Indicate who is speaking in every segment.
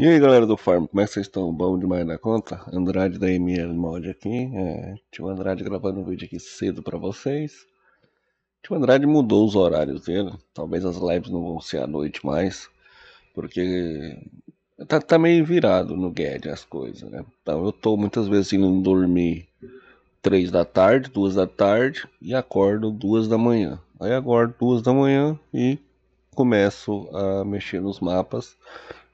Speaker 1: E aí galera do Farm, como é que vocês estão? Bom demais na conta? Andrade da ML Mod aqui, é, tio Andrade gravando um vídeo aqui cedo para vocês. Tio Andrade mudou os horários dele, talvez as lives não vão ser à noite mais, porque tá, tá meio virado no guedes as coisas, né? Então eu tô muitas vezes indo dormir 3 da tarde, 2 da tarde e acordo 2 da manhã. Aí acordo 2 da manhã e começo a mexer nos mapas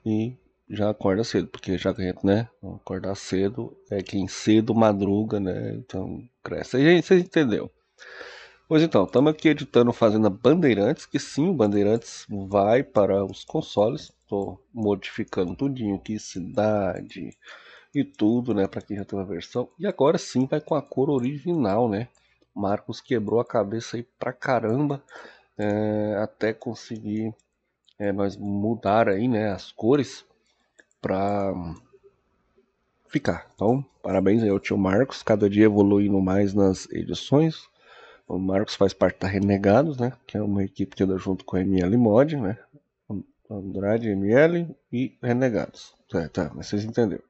Speaker 1: e já acorda cedo, porque já que né, acordar cedo é quem cedo madruga, né? Então cresce. Aí vocês entendeu Pois então, estamos aqui editando Fazenda Bandeirantes, que sim, o Bandeirantes vai para os consoles. Estou modificando tudinho aqui, cidade e tudo, né, para quem já tem uma versão. E agora sim vai com a cor original, né? Marcos quebrou a cabeça aí pra caramba é, até conseguir é, nós mudar aí, né, as cores para ficar. Então, parabéns aí ao tio Marcos, cada dia evoluindo mais nas edições. O Marcos faz parte da Renegados, né? Que é uma equipe que anda junto com a ML Mod, né? Andrade, ML e Renegados. Tá, tá, mas vocês entenderam.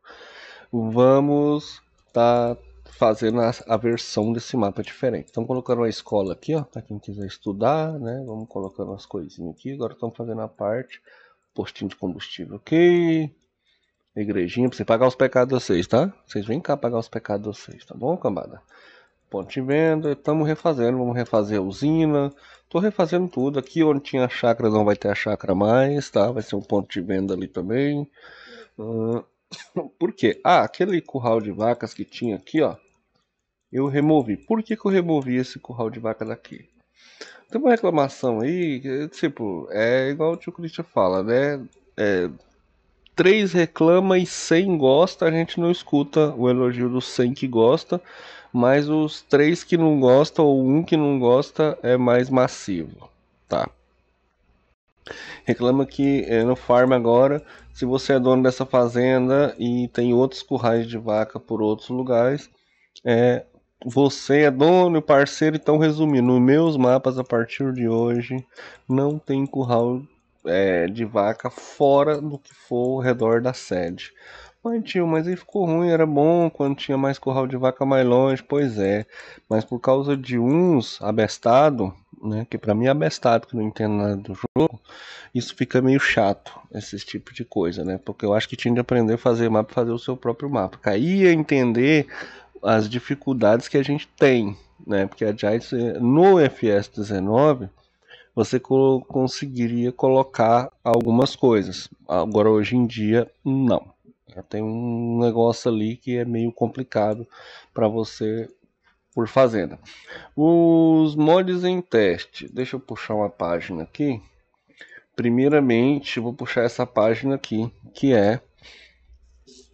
Speaker 1: Vamos tá fazendo a, a, versão desse mapa diferente. Estão colocando a escola aqui, ó, para quem quiser estudar, né? Vamos colocando as coisinhas aqui. Agora estamos fazendo a parte postinho de combustível, ok? igrejinha pra você pagar os pecados de vocês, tá? Vocês vêm cá pagar os pecados de vocês, tá bom, cambada? Ponte de venda, estamos refazendo, vamos refazer a usina. Tô refazendo tudo. Aqui onde tinha a chácara não vai ter a chácara mais, tá? Vai ser um ponto de venda ali também. Uh, por quê? Ah, aquele curral de vacas que tinha aqui, ó. Eu removi. Por que, que eu removi esse curral de vaca daqui? Tem uma reclamação aí, tipo, é igual o tio Christian fala, né? É, 3 reclama e 100 gosta, a gente não escuta o elogio dos 100 que gosta, mas os 3 que não gosta ou um que não gosta é mais massivo, tá? Reclama que é, no farm agora, se você é dono dessa fazenda e tem outros currais de vaca por outros lugares, é, você é dono e parceiro, então resumindo, nos meus mapas a partir de hoje não tem curral é, de vaca fora do que for ao redor da sede. Mas tio, mas aí ficou ruim, era bom quando tinha mais curral de vaca mais longe, pois é. Mas por causa de uns abestado, né, que para mim é abestado, que não entendo nada do jogo, isso fica meio chato, esse tipo de coisa, né? Porque eu acho que tinha de aprender a fazer mapa, fazer o seu próprio mapa. a entender as dificuldades que a gente tem, né? Porque a Giants no FS19 você co conseguiria colocar algumas coisas. Agora, hoje em dia, não. Tem um negócio ali que é meio complicado para você por fazenda. Os mods em teste. Deixa eu puxar uma página aqui. Primeiramente, vou puxar essa página aqui, que é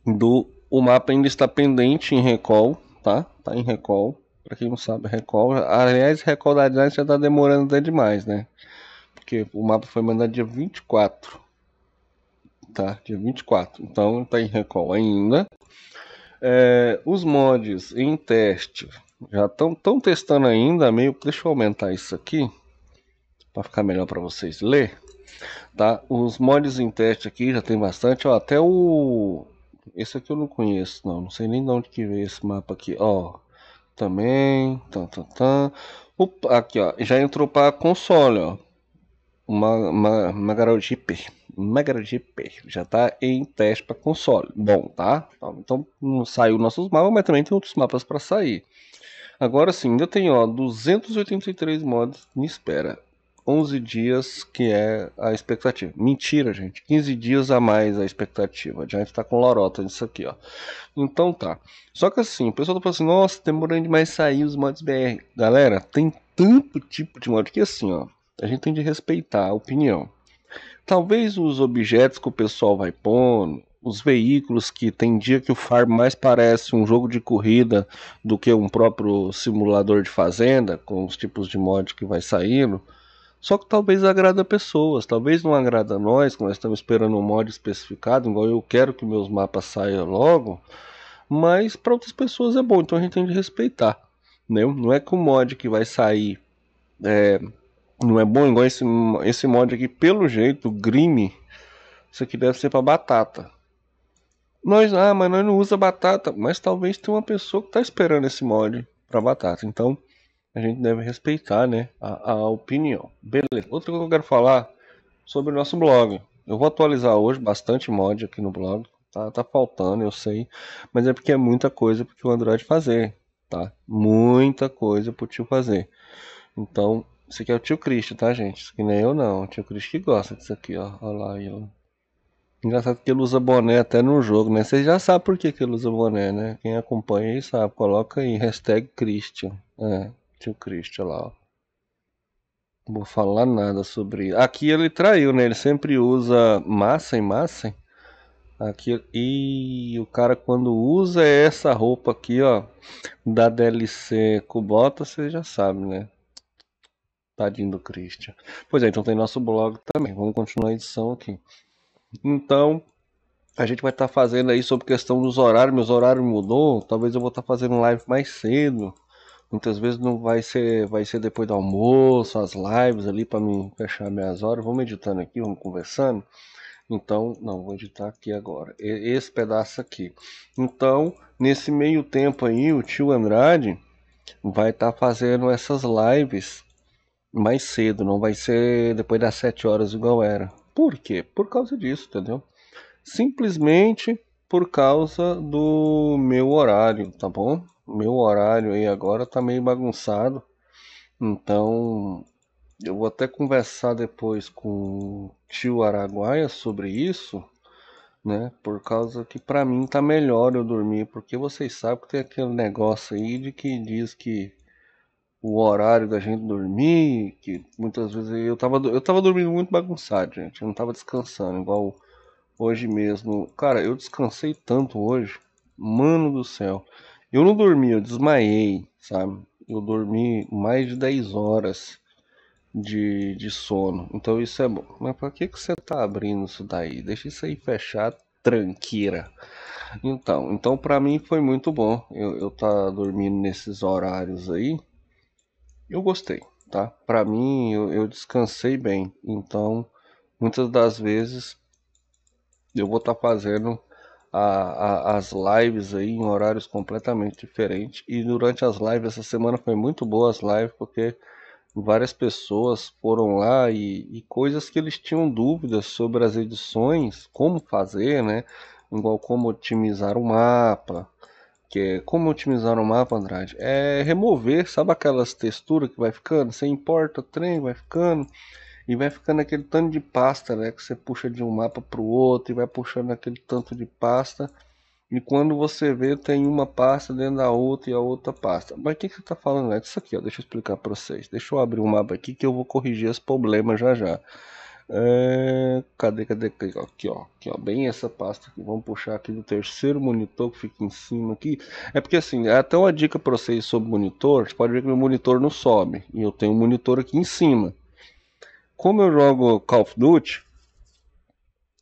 Speaker 1: do o mapa ainda está pendente em recall, tá? Tá em recall. Pra quem não sabe, Recall. Aliás, Recall da Giants já tá demorando até demais, né? Porque o mapa foi mandado dia 24. Tá, dia 24. Então tá em Recall ainda. É, os mods em teste já estão tão testando ainda. Meio, deixa eu aumentar isso aqui para ficar melhor para vocês ler. Tá, os mods em teste aqui já tem bastante. Ó, até o esse aqui eu não conheço, não. Não sei nem de onde que veio esse mapa aqui. Ó, também. Tá, tá, tá. Opa, aqui, ó. Já entrou para console, ó. Uma, uma, uma Garojiper. Mega já está em teste para console. Bom, tá? Então saiu nossos mapas, mas também tem outros mapas para sair. Agora sim, ainda tem ó, 283 mods em espera. 11 dias que é a expectativa. Mentira, gente. 15 dias a mais a expectativa. A gente tá com lorota nisso aqui, ó. Então tá. Só que assim, o pessoal tá falando assim, nossa, tá demorando demais sair os mods BR. Galera, tem tanto tipo de mod que assim, ó. A gente tem de respeitar a opinião. Talvez os objetos que o pessoal vai pondo, os veículos que tem dia que o farm mais parece um jogo de corrida do que um próprio simulador de fazenda, com os tipos de mod que vai saindo. Só que talvez agrada pessoas, talvez não agrada nós, que nós estamos esperando um mod especificado, igual eu quero que meus mapas saiam logo, mas para outras pessoas é bom, então a gente tem de respeitar. Né? Não é que o mod que vai sair é, não é bom, igual esse, esse mod aqui, pelo jeito, Grime, isso aqui deve ser para batata. Nós, ah, mas nós não usa batata, mas talvez tenha uma pessoa que está esperando esse mod para batata, então a gente deve respeitar né, a, a, opinião. Beleza. Outra coisa que eu quero falar sobre o nosso blog. Eu vou atualizar hoje bastante mod aqui no blog. Tá, tá faltando, eu sei. Mas é porque é muita coisa pro o Android fazer. Tá? Muita coisa o tio fazer. Então, esse aqui é o tio Cristo, tá, gente? Isso que nem é eu não. O tio Cristo que gosta disso aqui, ó. Olha lá ele. Engraçado que ele usa boné até no jogo, né? Vocês já sabem por que, que ele usa boné, né? Quem acompanha aí sabe. Coloca aí, hashtag Christian. É, tem o Christian lá, ó. Não vou falar nada sobre. Aqui ele traiu, né? Ele sempre usa massa em massa. Aqui e o cara quando usa essa roupa aqui, ó, da DLC Cubota, você já sabe, né? Tadinho do Christian. Pois é, então tem nosso blog também. Vamos continuar a edição aqui. Então, a gente vai estar tá fazendo aí sobre questão dos horários. Meus horários mudou. Talvez eu vou estar tá fazendo live mais cedo. Muitas vezes não vai ser, vai ser depois do almoço, as lives ali para me fechar minhas horas. Vamos editando aqui, vamos conversando. Então, não, vou editar aqui agora, esse pedaço aqui. Então, nesse meio tempo aí, o tio Andrade vai estar tá fazendo essas lives mais cedo, não vai ser depois das 7 horas igual era. Por quê? Por causa disso, entendeu? Simplesmente por causa do meu horário, tá bom? meu horário aí agora tá meio bagunçado. Então, eu vou até conversar depois com o tio Araguaia sobre isso, né? Por causa que para mim tá melhor eu dormir, porque vocês sabem que tem aquele negócio aí de que diz que o horário da gente dormir, que muitas vezes eu tava, eu tava dormindo muito bagunçado, gente. Eu não tava descansando, igual hoje mesmo. Cara, eu descansei tanto hoje, mano do céu. Eu não dormi, eu desmaiei, sabe? Eu dormi mais de 10 horas de, de sono. Então isso é bom. Mas para que, que você tá abrindo isso daí? Deixa isso aí fechar, tranqueira. Então, então para mim foi muito bom eu, eu tá dormindo nesses horários aí. Eu gostei, tá? Para mim, eu, eu descansei bem. Então, muitas das vezes eu vou estar tá fazendo a, a, as lives aí em horários completamente diferentes. E durante as lives, essa semana foi muito boa as lives, porque várias pessoas foram lá e, e coisas que eles tinham dúvidas sobre as edições, como fazer, né? Igual como otimizar o mapa. Que é, como otimizar o mapa, Andrade? É remover, sabe aquelas texturas que vai ficando? Você importa o trem, vai ficando. E vai ficando aquele tanto de pasta, né? Que você puxa de um mapa para o outro e vai puxando aquele tanto de pasta. E quando você vê, tem uma pasta dentro da outra e a outra pasta. Mas o que, que você está falando? É isso aqui, ó. Deixa eu explicar para vocês. Deixa eu abrir um mapa aqui que eu vou corrigir os problemas já já. É... Cadê, cadê? Aqui, ó. Aqui, ó. Bem essa pasta aqui. Vamos puxar aqui do terceiro monitor que fica em cima aqui. É porque assim, é até uma dica para vocês sobre monitor. Você pode ver que meu monitor não sobe. E eu tenho um monitor aqui em cima como eu jogo Call of Duty,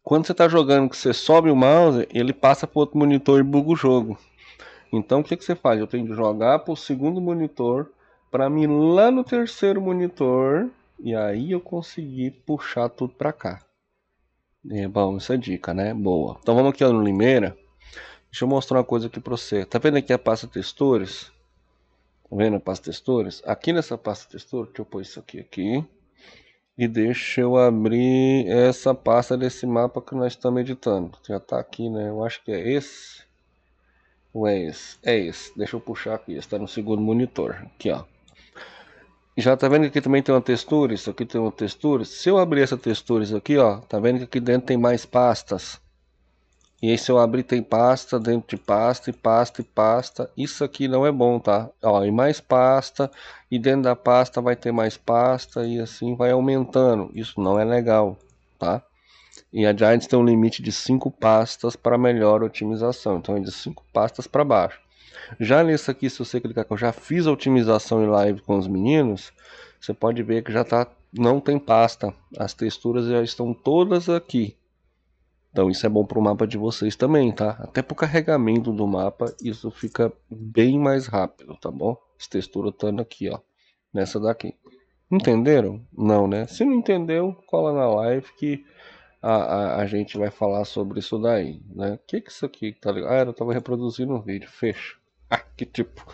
Speaker 1: quando você está jogando que você sobe o mouse, ele passa para outro monitor e buga o jogo. Então o que, que você faz? Eu tenho que jogar para o segundo monitor, para mim lá no terceiro monitor, e aí eu consegui puxar tudo para cá. É bom, essa é dica, né? Boa. Então vamos aqui ó, no Limeira. Deixa eu mostrar uma coisa aqui para você. Tá vendo aqui a pasta textores? Tá vendo a pasta textores? Aqui nessa pasta textura, deixa eu pôr isso aqui aqui. E deixa eu abrir essa pasta desse mapa que nós estamos editando. Já está aqui, né? Eu acho que é esse. Ou é esse? É esse. Deixa eu puxar aqui. Está no segundo monitor. Aqui, ó. Já tá vendo que aqui também tem uma textura? Isso aqui tem uma textura. Se eu abrir essa textura aqui, ó. Tá vendo que aqui dentro tem mais pastas. E aí se eu abrir tem pasta dentro de pasta e pasta e pasta. Isso aqui não é bom, tá? Ó, e mais pasta e dentro da pasta vai ter mais pasta e assim vai aumentando. Isso não é legal, tá? E a Giants tem um limite de 5 pastas para melhor otimização. Então é de 5 pastas para baixo. Já nesse aqui, se você clicar que eu já fiz a otimização em live com os meninos, você pode ver que já tá não tem pasta. As texturas já estão todas aqui. Então isso é bom para o mapa de vocês também, tá? Até para o carregamento do mapa isso fica bem mais rápido, tá bom? As texturas estão tá aqui, ó, nessa daqui. Entenderam? Não, né? Se não entendeu, cola na live que a, a, a gente vai falar sobre isso daí, né? O que que isso aqui tá ligado? Ah, eu tava reproduzindo um vídeo, fecha. Ah, que tipo.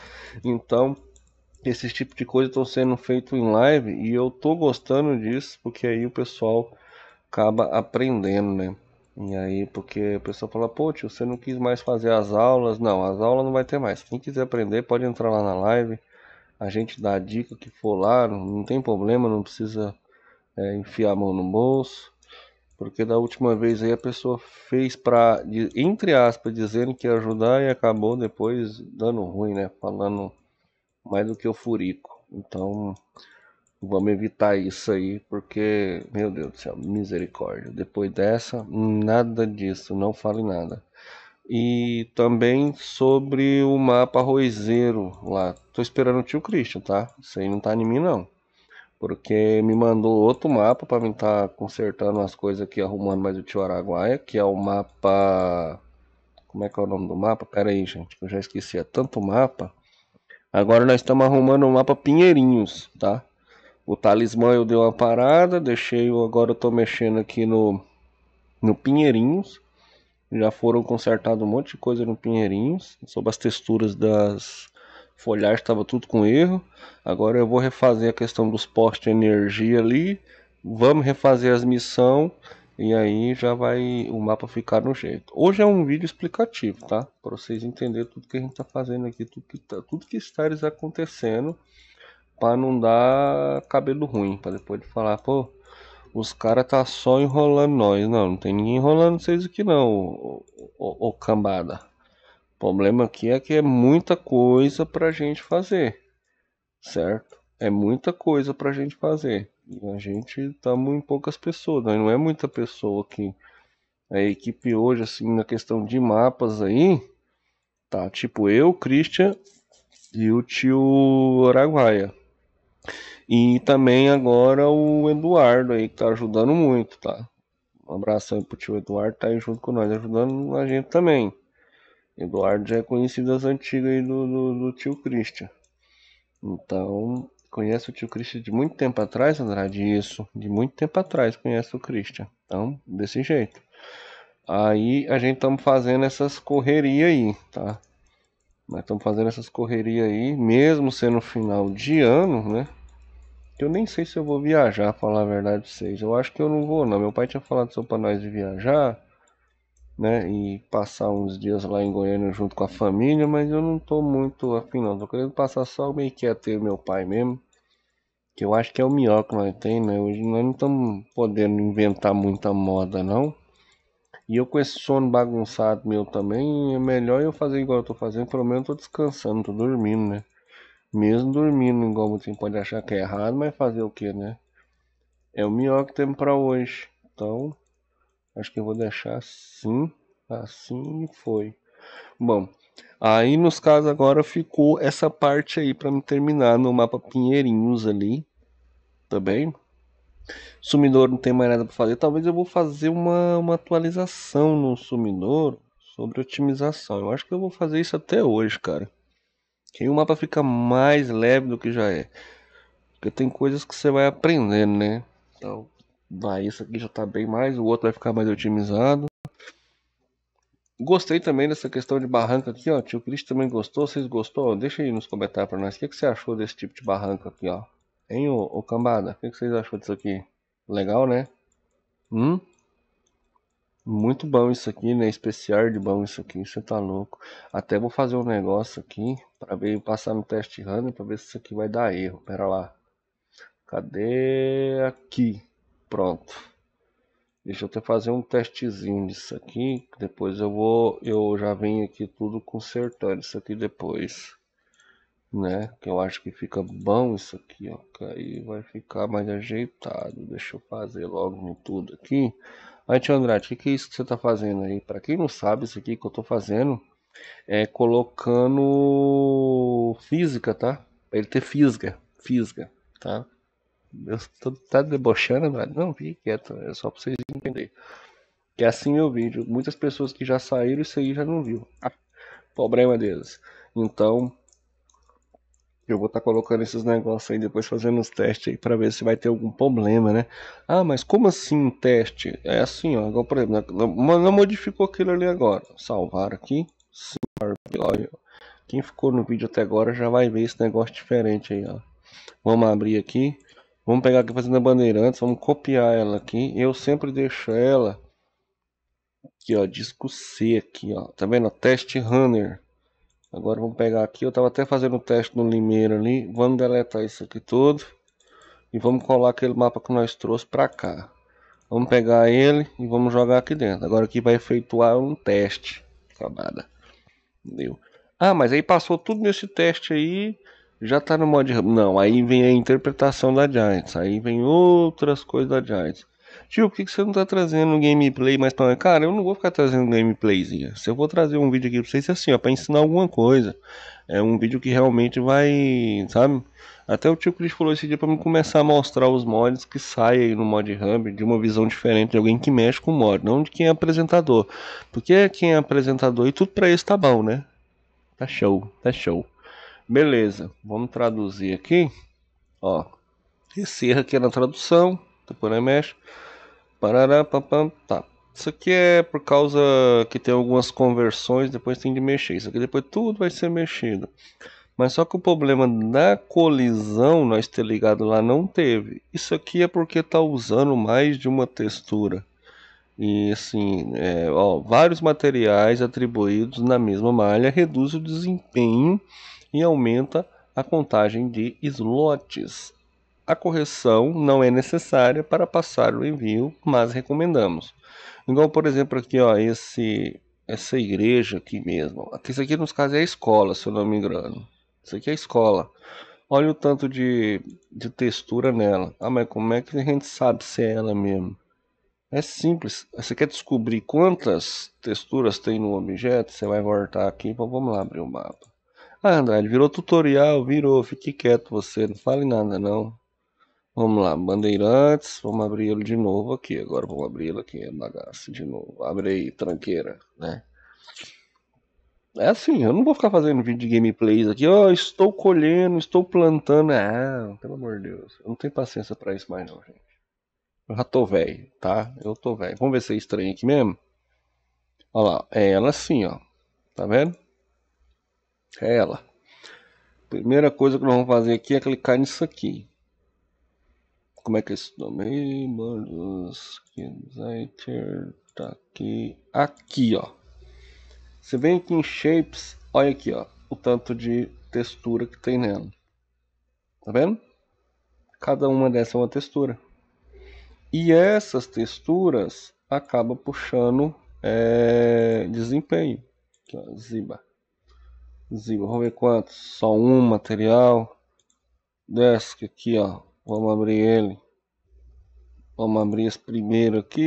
Speaker 1: Então, esses tipos de coisa estão sendo feito em live e eu tô gostando disso porque aí o pessoal acaba aprendendo, né? E aí, porque a pessoa fala, pô, tio, você não quis mais fazer as aulas. Não, as aulas não vai ter mais. Quem quiser aprender, pode entrar lá na live. A gente dá a dica que for lá, não tem problema, não precisa é, enfiar a mão no bolso. Porque da última vez aí a pessoa fez pra, entre aspas, dizendo que ia ajudar e acabou depois dando ruim, né? Falando mais do que o furico. Então, Vamos evitar isso aí, porque, meu Deus do céu, misericórdia. Depois dessa, nada disso, não fale nada. E também sobre o mapa roizeiro lá. Tô esperando o tio Christian, tá? Isso aí não tá em mim, não. Porque me mandou outro mapa para mim estar tá consertando as coisas aqui, arrumando mais o tio Araguaia, que é o mapa. Como é que é o nome do mapa? Pera aí, gente, que eu já esqueci. É tanto mapa. Agora nós estamos arrumando o mapa Pinheirinhos, tá? O talismã eu dei uma parada, deixei eu agora eu tô mexendo aqui no no Pinheirinhos. Já foram consertado um monte de coisa no Pinheirinhos, sobre as texturas das folhagens estava tudo com erro. Agora eu vou refazer a questão dos postes de energia ali. Vamos refazer as missões e aí já vai o mapa ficar no jeito. Hoje é um vídeo explicativo, tá? Para vocês entenderem tudo que a gente está fazendo aqui, tudo que, tá, tudo que está acontecendo para não dar cabelo ruim, para depois de falar, pô, os caras tá só enrolando nós. Não, não tem ninguém enrolando vocês aqui não, ô, cambada. O problema aqui é que é muita coisa pra gente fazer, certo? É muita coisa pra gente fazer. E a gente tá em poucas pessoas, não é muita pessoa aqui. A equipe hoje, assim, na questão de mapas aí, tá tipo eu, Christian e o tio Araguaia. E também agora o Eduardo aí, que tá ajudando muito, tá? Um abraço aí pro tio Eduardo, tá aí junto com nós, ajudando a gente também. Eduardo já é conhecido das antigas aí do, do, do tio Christian. Então, conhece o tio Christian de muito tempo atrás, Andrade? Isso, de muito tempo atrás conhece o Christian. Então, desse jeito. Aí a gente estamos fazendo essas correrias aí, tá? Mas estamos fazendo essas correrias aí, mesmo sendo final de ano, né? Eu nem sei se eu vou viajar, falar a verdade pra vocês. Eu acho que eu não vou, não. Meu pai tinha falado só pra nós viajar, né? E passar uns dias lá em Goiânia junto com a família, mas eu não tô muito afim, não. Tô querendo passar só meio que a ter meu pai mesmo. Que eu acho que é o melhor que nós tem, né? Hoje nós não estamos podendo inventar muita moda, não. E eu com esse sono bagunçado meu também, é melhor eu fazer igual eu tô fazendo, pelo menos eu tô descansando, tô dormindo, né? Mesmo dormindo, igual você pode achar que é errado, mas fazer o que, né? É o melhor que temos para hoje. Então, acho que eu vou deixar assim. Assim foi. Bom, aí nos casos agora ficou essa parte aí para me terminar no mapa Pinheirinhos ali. Tá bem? Sumidouro não tem mais nada para fazer. Talvez eu vou fazer uma, uma atualização no Sumidouro sobre otimização. Eu acho que eu vou fazer isso até hoje, cara. E o mapa fica mais leve do que já é. Porque tem coisas que você vai aprendendo, né? Então, vai, isso aqui já tá bem mais, o outro vai ficar mais otimizado. Gostei também dessa questão de barranca aqui, ó. Tio Crist também gostou, vocês gostou? Deixa aí nos comentários pra nós. O que, que você achou desse tipo de barranca aqui, ó? Hein, ô, ô cambada? O que, que vocês achou disso aqui? Legal, né? Hum? Muito bom isso aqui, né? Especial de bom isso aqui, você tá louco. Até vou fazer um negócio aqui para ver passar no teste random para ver se isso aqui vai dar erro. Pera lá. Cadê aqui? Pronto. Deixa eu até fazer um testezinho disso aqui, depois eu vou eu já venho aqui tudo consertando isso aqui depois. Né? Que eu acho que fica bom isso aqui, ó. Que aí vai ficar mais ajeitado. Deixa eu fazer logo tudo aqui. Aí, tio Andrade, o que, que é isso que você está fazendo aí? Para quem não sabe, isso aqui que eu estou fazendo é colocando física, tá? Para ele ter física, física, tá? Eu estou tá debochando, Andrade? Não, fique quieto, é só para vocês entenderem. Que é assim meu vídeo. Muitas pessoas que já saíram, isso aí já não viu. Ah, problema deles. Então, eu vou estar tá colocando esses negócios aí depois fazendo os testes aí para ver se vai ter algum problema, né? Ah, mas como assim teste? É assim, ó. Por exemplo, não, não modificou aquilo ali agora. Salvar aqui. Quem ficou no vídeo até agora já vai ver esse negócio diferente aí, ó. Vamos abrir aqui. Vamos pegar aqui fazendo a bandeirantes. Vamos copiar ela aqui. Eu sempre deixo ela aqui, ó. Disco C aqui, ó. Tá vendo? Teste Runner. Agora vamos pegar aqui, eu estava até fazendo o um teste no Limeira ali. Vamos deletar isso aqui todo. E vamos colar aquele mapa que nós trouxe para cá. Vamos pegar ele e vamos jogar aqui dentro. Agora aqui vai efetuar um teste. Acabada. Entendeu? Ah, mas aí passou tudo nesse teste aí. Já está no modo... Não, aí vem a interpretação da Giants. Aí vem outras coisas da Giants. Tio, por que você não tá trazendo gameplay mais pra. Cara, eu não vou ficar trazendo gameplayzinha. Se eu vou trazer um vídeo aqui pra vocês, é assim, ó, pra ensinar alguma coisa. É um vídeo que realmente vai, sabe? Até o tio Cris falou esse dia pra mim começar a mostrar os mods que saem no Mod Hub de uma visão diferente de alguém que mexe com o mod, não de quem é apresentador. Porque quem é apresentador e tudo pra isso tá bom, né? Tá show, tá show. Beleza, vamos traduzir aqui. Ó, encerra aqui na tradução, depois mexe. Parará, papam, tá. Isso aqui é por causa que tem algumas conversões, depois tem de mexer. Isso aqui depois tudo vai ser mexido. Mas só que o problema da colisão, nós ter ligado lá, não teve. Isso aqui é porque tá usando mais de uma textura. E assim, é, ó, vários materiais atribuídos na mesma malha reduz o desempenho e aumenta a contagem de slots a correção não é necessária para passar o envio, mas recomendamos. Igual, por exemplo, aqui, ó, esse, essa igreja aqui mesmo. Aqui, isso aqui, nos casos, é a escola, se eu não me engano. Isso aqui é a escola. Olha o tanto de, de textura nela. Ah, mas como é que a gente sabe se é ela mesmo? É simples. Você quer descobrir quantas texturas tem no objeto? Você vai voltar aqui. Bom, então vamos lá abrir o mapa. Ah, Andrade, virou tutorial, virou. Fique quieto você, não fale nada não. Vamos lá, Bandeirantes, vamos abrir ele de novo aqui. Agora vamos abrir ele aqui, bagaço, de novo. Abre aí, tranqueira, né? É assim, eu não vou ficar fazendo vídeo de gameplays aqui, ó, oh, estou colhendo, estou plantando. Ah, pelo amor de Deus, eu não tenho paciência para isso mais não, gente. Eu já tô velho, tá? Eu tô velho. Vamos ver se é estranho aqui mesmo? Olha lá, é ela assim, ó. Tá vendo? É ela. Primeira coisa que nós vamos fazer aqui é clicar nisso aqui. Como é que é esse nome? Mandos Kinzeiter. Tá aqui. Aqui, ó. Você vem aqui em Shapes. Olha aqui, ó. O tanto de textura que tem nela. Tá vendo? Cada uma dessas é uma textura. E essas texturas acabam puxando é, desempenho. Aqui, ó, Ziba. Ziba, vamos ver quantos. Só um material. Desk aqui, ó. Vamos abrir ele. Vamos abrir esse primeiro aqui.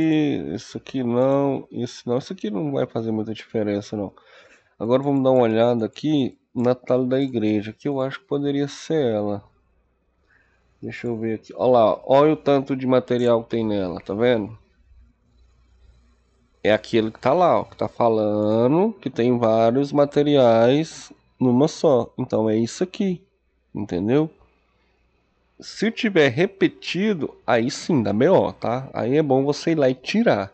Speaker 1: Esse aqui não. Esse não. Esse aqui não vai fazer muita diferença não. Agora vamos dar uma olhada aqui na talha da igreja. Que eu acho que poderia ser ela. Deixa eu ver aqui. Olha lá. Olha o tanto de material que tem nela. Tá vendo? É aquele que tá lá, ó, que tá falando que tem vários materiais numa só. Então é isso aqui, entendeu? Se tiver repetido, aí sim dá BO, tá? Aí é bom você ir lá e tirar.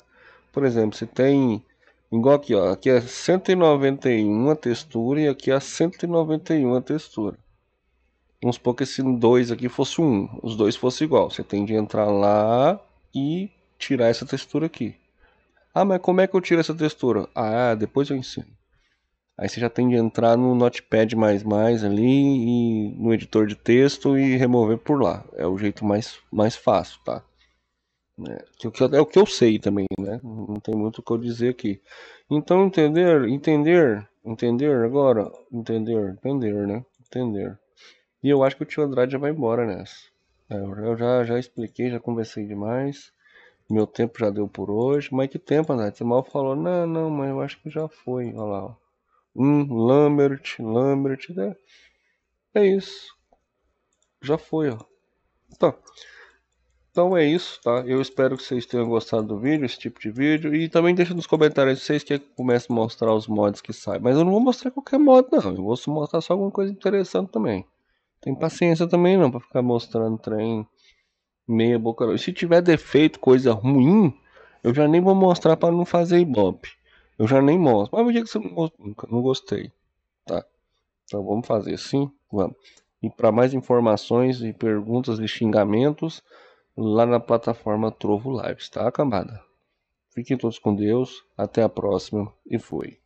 Speaker 1: Por exemplo, se tem igual aqui, ó, aqui é 191 a textura e aqui é 191 a textura. Vamos supor que esse 2 aqui fosse um, os dois fossem igual. Você tem de entrar lá e tirar essa textura aqui. Ah, mas como é que eu tiro essa textura? Ah, depois eu ensino. Aí você já tem de entrar no Notepad++ ali e no editor de texto e remover por lá. É o jeito mais, mais fácil, tá? É, é o que eu sei também, né? Não tem muito o que eu dizer aqui. Então entender, entender, entender agora, entender, entender, né? Entender. E eu acho que o tio Andrade já vai embora nessa. É, eu já, já expliquei, já conversei demais. Meu tempo já deu por hoje. Mas que tempo, Andrade? Você mal falou. Não, não, mas eu acho que já foi. Olha lá, ó. Hum, Lambert, Lambert. Né? É isso. Já foi, ó. Tá. Então é isso, tá? Eu espero que vocês tenham gostado do vídeo, esse tipo de vídeo. E também deixa nos comentários se vocês querem que eu a mostrar os mods que saem. Mas eu não vou mostrar qualquer mod, não. Eu vou mostrar só alguma coisa interessante também. Tem paciência também, não, pra ficar mostrando trem meia boca. Se tiver defeito, coisa ruim, eu já nem vou mostrar para não fazer ibope. Eu já nem mostro. Mas por que, que você não gostou? Não gostei. Tá. Então vamos fazer assim? Vamos. E para mais informações e perguntas e xingamentos, lá na plataforma Trovo Lives, tá, cambada? Fiquem todos com Deus. Até a próxima. E fui.